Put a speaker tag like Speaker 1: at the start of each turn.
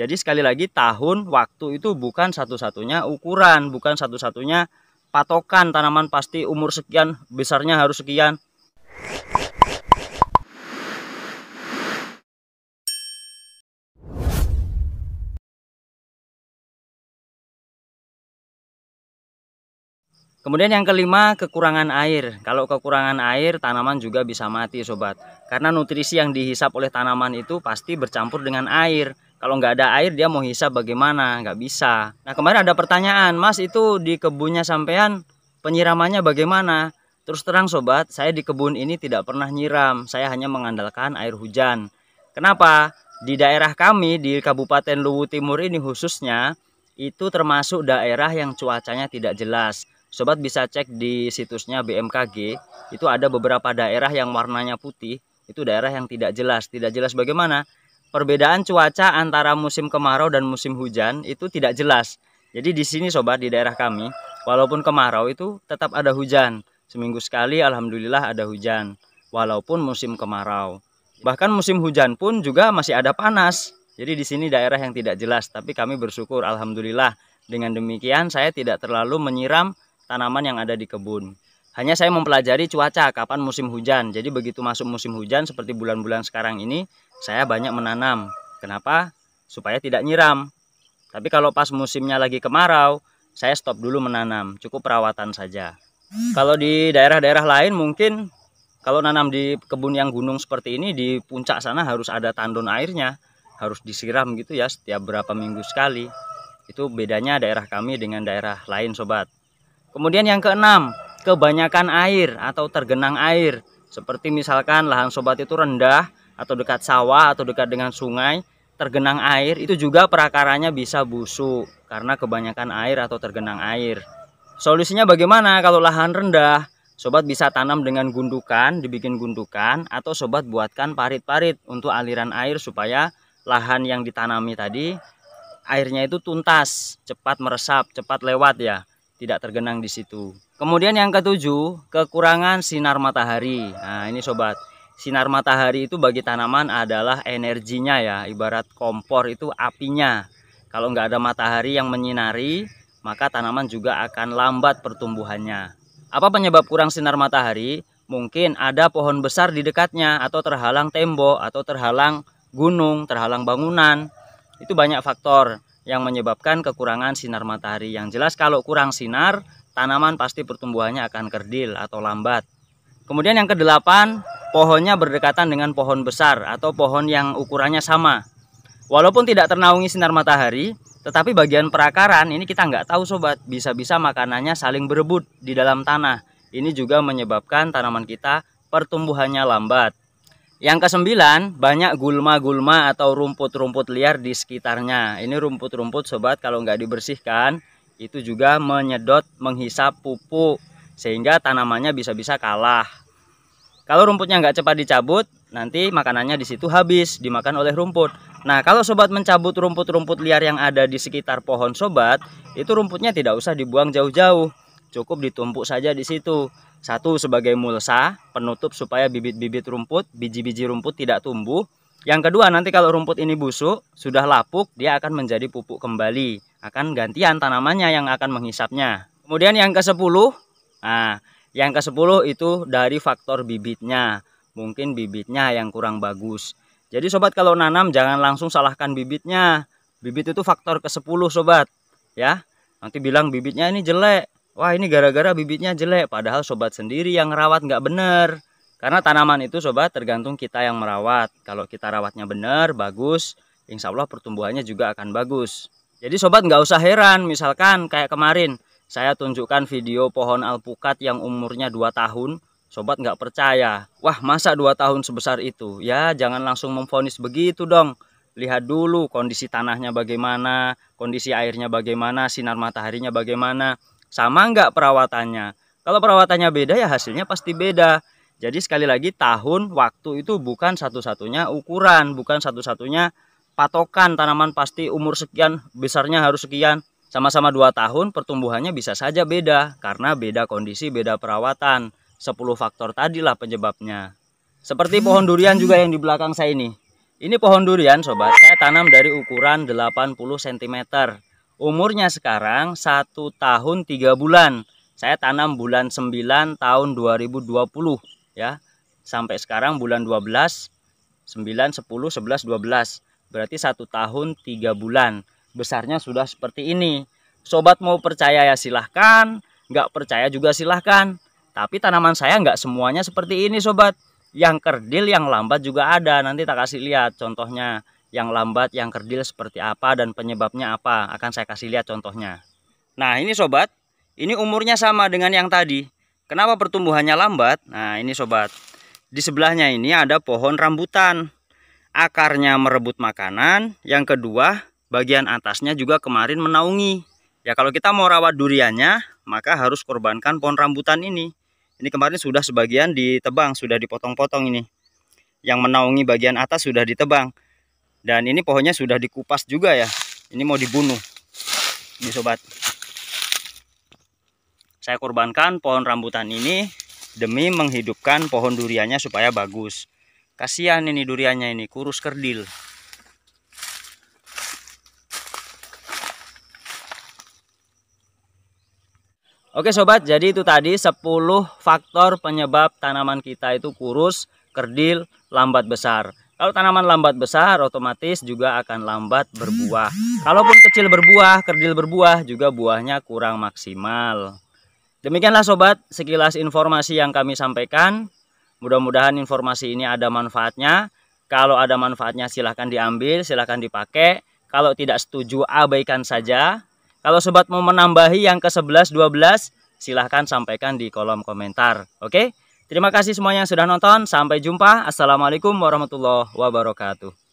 Speaker 1: Jadi sekali lagi tahun waktu itu bukan satu-satunya ukuran, bukan satu-satunya patokan tanaman pasti umur sekian, besarnya harus sekian. Kemudian yang kelima, kekurangan air. Kalau kekurangan air, tanaman juga bisa mati, sobat. Karena nutrisi yang dihisap oleh tanaman itu pasti bercampur dengan air. Kalau nggak ada air dia mau hisap bagaimana? Nggak bisa. Nah kemarin ada pertanyaan, Mas itu di kebunnya sampean penyiramannya bagaimana? Terus terang sobat, saya di kebun ini tidak pernah nyiram. Saya hanya mengandalkan air hujan. Kenapa? Di daerah kami di Kabupaten Luwu Timur ini khususnya itu termasuk daerah yang cuacanya tidak jelas. Sobat bisa cek di situsnya BMKG, itu ada beberapa daerah yang warnanya putih, itu daerah yang tidak jelas. Tidak jelas bagaimana? perbedaan cuaca antara musim kemarau dan musim hujan itu tidak jelas. Jadi di sini sobat di daerah kami, walaupun kemarau itu tetap ada hujan. Seminggu sekali alhamdulillah ada hujan walaupun musim kemarau. Bahkan musim hujan pun juga masih ada panas. Jadi di sini daerah yang tidak jelas, tapi kami bersyukur alhamdulillah dengan demikian saya tidak terlalu menyiram tanaman yang ada di kebun. Hanya saya mempelajari cuaca kapan musim hujan. Jadi begitu masuk musim hujan seperti bulan-bulan sekarang ini, saya banyak menanam. Kenapa? Supaya tidak nyiram. Tapi kalau pas musimnya lagi kemarau, saya stop dulu menanam, cukup perawatan saja. Kalau di daerah-daerah lain mungkin kalau nanam di kebun yang gunung seperti ini di puncak sana harus ada tandon airnya, harus disiram gitu ya setiap berapa minggu sekali. Itu bedanya daerah kami dengan daerah lain sobat. Kemudian yang keenam, kebanyakan air atau tergenang air. Seperti misalkan lahan sobat itu rendah atau dekat sawah atau dekat dengan sungai, tergenang air itu juga perakarannya bisa busuk karena kebanyakan air atau tergenang air. Solusinya bagaimana kalau lahan rendah? Sobat bisa tanam dengan gundukan, dibikin gundukan, atau sobat buatkan parit-parit untuk aliran air supaya lahan yang ditanami tadi airnya itu tuntas, cepat meresap, cepat lewat ya tidak tergenang di situ. Kemudian yang ketujuh, kekurangan sinar matahari. Nah, ini sobat, sinar matahari itu bagi tanaman adalah energinya ya, ibarat kompor itu apinya. Kalau nggak ada matahari yang menyinari, maka tanaman juga akan lambat pertumbuhannya. Apa penyebab kurang sinar matahari? Mungkin ada pohon besar di dekatnya atau terhalang tembok atau terhalang gunung, terhalang bangunan. Itu banyak faktor yang menyebabkan kekurangan sinar matahari. Yang jelas kalau kurang sinar, tanaman pasti pertumbuhannya akan kerdil atau lambat. Kemudian yang kedelapan, pohonnya berdekatan dengan pohon besar atau pohon yang ukurannya sama. Walaupun tidak ternaungi sinar matahari, tetapi bagian perakaran ini kita nggak tahu sobat, bisa-bisa makanannya saling berebut di dalam tanah. Ini juga menyebabkan tanaman kita pertumbuhannya lambat. Yang kesembilan, banyak gulma-gulma atau rumput-rumput liar di sekitarnya. Ini rumput-rumput sobat kalau nggak dibersihkan, itu juga menyedot, menghisap pupuk. Sehingga tanamannya bisa-bisa kalah. Kalau rumputnya nggak cepat dicabut, nanti makanannya di situ habis, dimakan oleh rumput. Nah, kalau sobat mencabut rumput-rumput liar yang ada di sekitar pohon sobat, itu rumputnya tidak usah dibuang jauh-jauh cukup ditumpuk saja di situ. Satu sebagai mulsa, penutup supaya bibit-bibit rumput, biji-biji rumput tidak tumbuh. Yang kedua, nanti kalau rumput ini busuk, sudah lapuk, dia akan menjadi pupuk kembali. Akan gantian tanamannya yang akan menghisapnya. Kemudian yang ke-10, nah, yang ke-10 itu dari faktor bibitnya. Mungkin bibitnya yang kurang bagus. Jadi sobat kalau nanam jangan langsung salahkan bibitnya. Bibit itu faktor ke-10 sobat. Ya. Nanti bilang bibitnya ini jelek wah ini gara-gara bibitnya jelek padahal sobat sendiri yang rawat nggak bener karena tanaman itu sobat tergantung kita yang merawat kalau kita rawatnya bener bagus insya Allah pertumbuhannya juga akan bagus jadi sobat nggak usah heran misalkan kayak kemarin saya tunjukkan video pohon alpukat yang umurnya 2 tahun sobat nggak percaya wah masa 2 tahun sebesar itu ya jangan langsung memfonis begitu dong lihat dulu kondisi tanahnya bagaimana, kondisi airnya bagaimana, sinar mataharinya bagaimana sama nggak perawatannya. Kalau perawatannya beda ya hasilnya pasti beda. Jadi sekali lagi tahun waktu itu bukan satu-satunya ukuran, bukan satu-satunya patokan tanaman pasti umur sekian, besarnya harus sekian. Sama-sama 2 tahun pertumbuhannya bisa saja beda karena beda kondisi, beda perawatan. 10 faktor tadilah penyebabnya. Seperti pohon durian juga yang di belakang saya ini. Ini pohon durian sobat, saya tanam dari ukuran 80 cm. Umurnya sekarang 1 tahun 3 bulan. Saya tanam bulan 9 tahun 2020 ya. Sampai sekarang bulan 12 9 10 11 12. Berarti 1 tahun 3 bulan. Besarnya sudah seperti ini. Sobat mau percaya ya silahkan, nggak percaya juga silahkan. Tapi tanaman saya nggak semuanya seperti ini sobat. Yang kerdil, yang lambat juga ada. Nanti tak kasih lihat contohnya yang lambat, yang kerdil seperti apa dan penyebabnya apa. Akan saya kasih lihat contohnya. Nah, ini sobat, ini umurnya sama dengan yang tadi. Kenapa pertumbuhannya lambat? Nah, ini sobat. Di sebelahnya ini ada pohon rambutan. Akarnya merebut makanan. Yang kedua, bagian atasnya juga kemarin menaungi. Ya kalau kita mau rawat duriannya, maka harus korbankan pohon rambutan ini. Ini kemarin sudah sebagian ditebang, sudah dipotong-potong ini. Yang menaungi bagian atas sudah ditebang dan ini pohonnya sudah dikupas juga ya ini mau dibunuh ini sobat saya korbankan pohon rambutan ini demi menghidupkan pohon duriannya supaya bagus kasihan ini duriannya ini kurus kerdil Oke sobat, jadi itu tadi 10 faktor penyebab tanaman kita itu kurus, kerdil, lambat besar. Kalau tanaman lambat besar otomatis juga akan lambat berbuah. Kalaupun kecil berbuah, kerdil berbuah juga buahnya kurang maksimal. Demikianlah sobat sekilas informasi yang kami sampaikan. Mudah-mudahan informasi ini ada manfaatnya. Kalau ada manfaatnya silahkan diambil, silahkan dipakai. Kalau tidak setuju abaikan saja. Kalau sobat mau menambahi yang ke 11, 12 silahkan sampaikan di kolom komentar. Oke? Terima kasih semuanya yang sudah nonton. Sampai jumpa. Assalamualaikum warahmatullahi wabarakatuh.